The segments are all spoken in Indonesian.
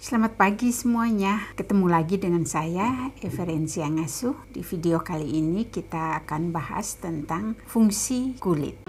Selamat pagi semuanya. Ketemu lagi dengan saya Everensi Ngasuh. Di video kali ini kita akan bahas tentang fungsi kulit.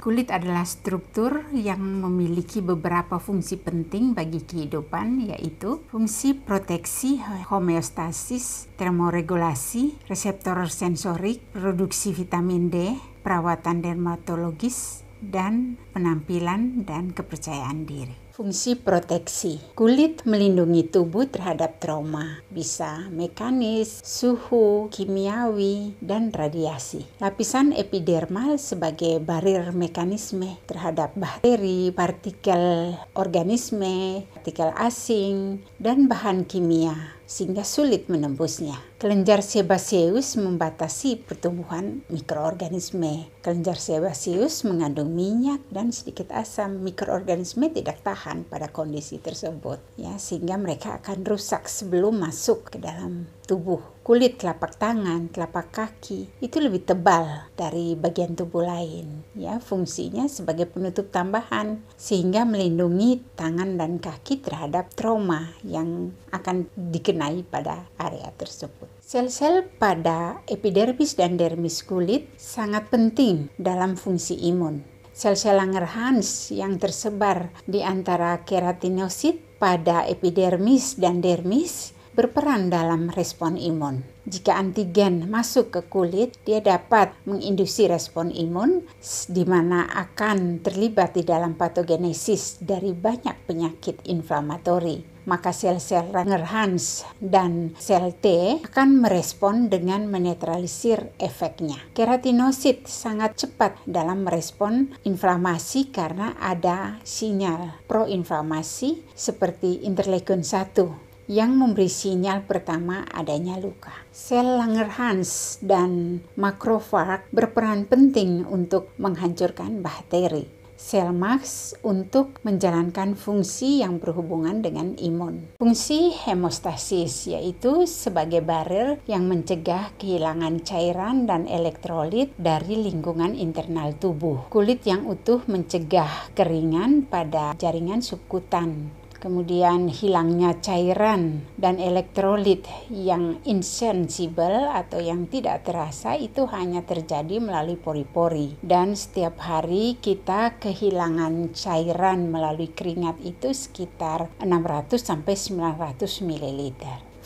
Kulit adalah struktur yang memiliki beberapa fungsi penting bagi kehidupan yaitu fungsi proteksi, homeostasis, termoregulasi, reseptor sensorik, produksi vitamin D, perawatan dermatologis, dan penampilan dan kepercayaan diri. Fungsi proteksi. Kulit melindungi tubuh terhadap trauma, bisa mekanis, suhu, kimiawi, dan radiasi. Lapisan epidermal sebagai barir mekanisme terhadap bakteri, partikel organisme, partikel asing, dan bahan kimia sehingga sulit menembusnya. Kelenjar sebaceus membatasi pertumbuhan mikroorganisme. Kelenjar sebaceus mengandung minyak dan sedikit asam. Mikroorganisme tidak tahan bertahan pada kondisi tersebut ya sehingga mereka akan rusak sebelum masuk ke dalam tubuh. Kulit telapak tangan, telapak kaki itu lebih tebal dari bagian tubuh lain. Ya, fungsinya sebagai penutup tambahan sehingga melindungi tangan dan kaki terhadap trauma yang akan dikenai pada area tersebut. Sel-sel pada epidermis dan dermis kulit sangat penting dalam fungsi imun sel-sel Langerhans yang tersebar di antara keratinosit pada epidermis dan dermis berperan dalam respon imun. Jika antigen masuk ke kulit, dia dapat menginduksi respon imun di mana akan terlibat di dalam patogenesis dari banyak penyakit inflamatori maka sel-sel Langerhans dan sel T akan merespon dengan menetralisir efeknya. Keratinosit sangat cepat dalam merespon inflamasi karena ada sinyal proinflamasi seperti interleukin 1 yang memberi sinyal pertama adanya luka. Sel Langerhans dan makrofag berperan penting untuk menghancurkan bakteri. Sel Max untuk menjalankan fungsi yang berhubungan dengan imun. Fungsi hemostasis yaitu sebagai barrier yang mencegah kehilangan cairan dan elektrolit dari lingkungan internal tubuh. Kulit yang utuh mencegah keringan pada jaringan subkutan kemudian hilangnya cairan dan elektrolit yang insensible atau yang tidak terasa itu hanya terjadi melalui pori-pori dan setiap hari kita kehilangan cairan melalui keringat itu sekitar 600 sampai 900 ml.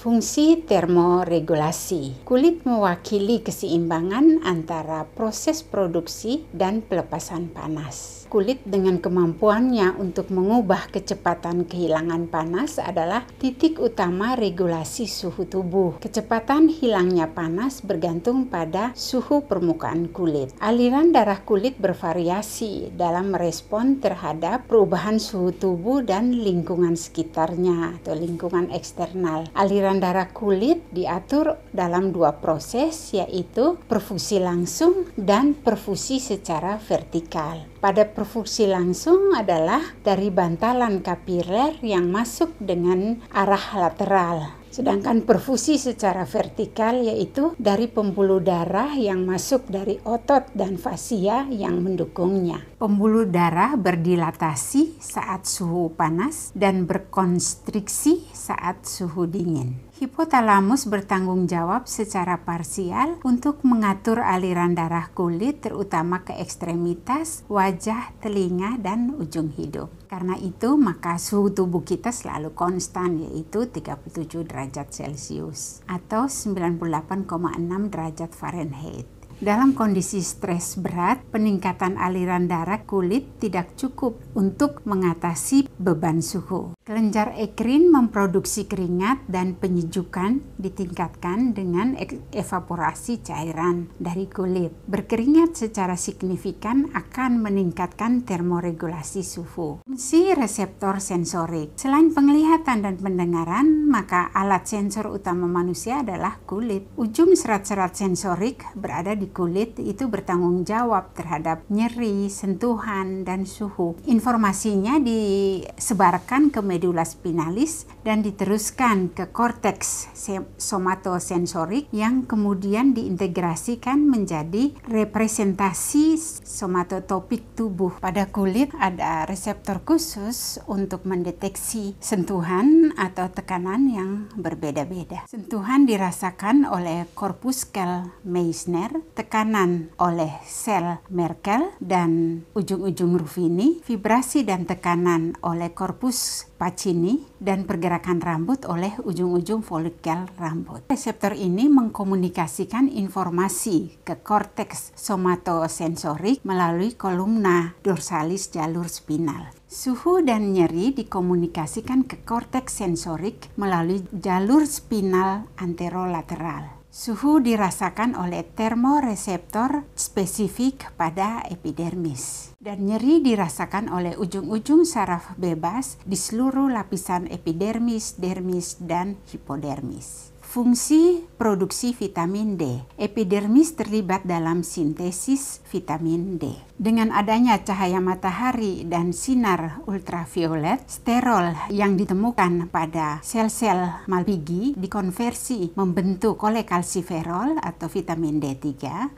Fungsi termoregulasi. Kulit mewakili keseimbangan antara proses produksi dan pelepasan panas. Kulit dengan kemampuannya untuk mengubah kecepatan kehilangan panas adalah titik utama regulasi suhu tubuh. Kecepatan hilangnya panas bergantung pada suhu permukaan kulit. Aliran darah kulit bervariasi dalam merespon terhadap perubahan suhu tubuh dan lingkungan sekitarnya atau lingkungan eksternal. Aliran peredaran darah kulit diatur dalam dua proses yaitu perfusi langsung dan perfusi secara vertikal. Pada perfusi langsung adalah dari bantalan kapiler yang masuk dengan arah lateral Sedangkan perfusi secara vertikal yaitu dari pembuluh darah yang masuk dari otot dan fasia yang mendukungnya. Pembuluh darah berdilatasi saat suhu panas dan berkonstriksi saat suhu dingin. Hipotalamus bertanggung jawab secara parsial untuk mengatur aliran darah kulit terutama ke ekstremitas, wajah, telinga, dan ujung hidup. Karena itu maka suhu tubuh kita selalu konstan yaitu 37 derajat Celcius atau 98,6 derajat Fahrenheit. Dalam kondisi stres berat, peningkatan aliran darah kulit tidak cukup untuk mengatasi beban suhu. Kelenjar ekrin memproduksi keringat dan penyejukan ditingkatkan dengan evaporasi cairan dari kulit. Berkeringat secara signifikan akan meningkatkan termoregulasi suhu. Fungsi reseptor sensorik. Selain penglihatan dan pendengaran, maka alat sensor utama manusia adalah kulit. Ujung serat-serat sensorik berada di kulit itu bertanggung jawab terhadap nyeri, sentuhan, dan suhu. Informasinya disebarkan ke medula spinalis dan diteruskan ke korteks somatosensorik yang kemudian diintegrasikan menjadi representasi somatotopik tubuh. Pada kulit ada reseptor khusus untuk mendeteksi sentuhan atau tekanan yang berbeda-beda. Sentuhan dirasakan oleh korpuskel Meissner tekanan oleh sel Merkel dan ujung-ujung Ruffini, vibrasi dan tekanan oleh korpus Pacini, dan pergerakan rambut oleh ujung-ujung folikel rambut. Reseptor ini mengkomunikasikan informasi ke korteks somatosensorik melalui kolumna dorsalis jalur spinal. Suhu dan nyeri dikomunikasikan ke korteks sensorik melalui jalur spinal anterolateral. Suhu dirasakan oleh termoreseptor spesifik pada epidermis dan nyeri dirasakan oleh ujung-ujung saraf bebas di seluruh lapisan epidermis, dermis, dan hipodermis. Fungsi produksi vitamin D. Epidermis terlibat dalam sintesis vitamin D. Dengan adanya cahaya matahari dan sinar ultraviolet, sterol yang ditemukan pada sel-sel Malpighi dikonversi membentuk kolekalsiferol atau vitamin D3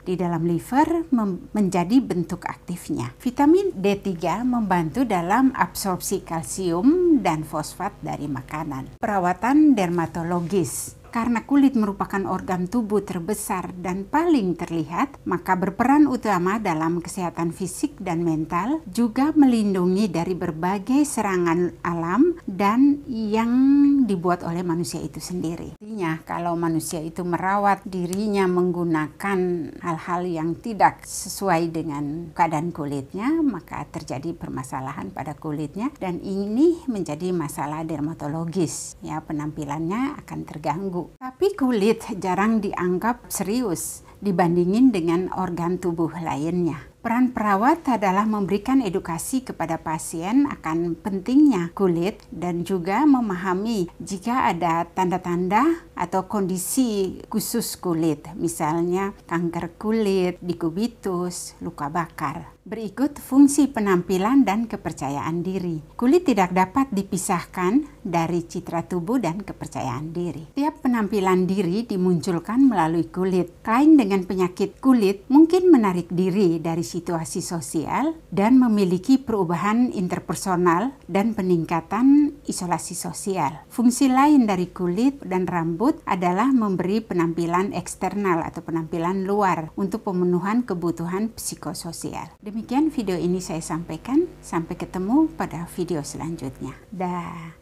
di dalam liver menjadi bentuk aktifnya. Vitamin D3 membantu dalam absorpsi kalsium dan fosfat dari makanan. Perawatan dermatologis karena kulit merupakan organ tubuh terbesar dan paling terlihat, maka berperan utama dalam kesehatan fisik dan mental, juga melindungi dari berbagai serangan alam dan yang dibuat oleh manusia itu sendiri. Artinya, kalau manusia itu merawat dirinya menggunakan hal-hal yang tidak sesuai dengan keadaan kulitnya, maka terjadi permasalahan pada kulitnya dan ini menjadi masalah dermatologis. Ya, penampilannya akan terganggu tapi kulit jarang dianggap serius dibandingin dengan organ tubuh lainnya. Peran perawat adalah memberikan edukasi kepada pasien akan pentingnya kulit dan juga memahami jika ada tanda-tanda atau kondisi khusus kulit, misalnya kanker kulit, dikubitus, luka bakar. Berikut fungsi penampilan dan kepercayaan diri. Kulit tidak dapat dipisahkan dari citra tubuh dan kepercayaan diri. Tiap penampilan diri dimunculkan melalui kulit. Kain dengan penyakit kulit mungkin menarik diri dari situasi sosial dan memiliki perubahan interpersonal dan peningkatan isolasi sosial. Fungsi lain dari kulit dan rambut adalah memberi penampilan eksternal atau penampilan luar untuk pemenuhan kebutuhan psikososial Demikian video ini saya sampaikan. Sampai ketemu pada video selanjutnya. Dah.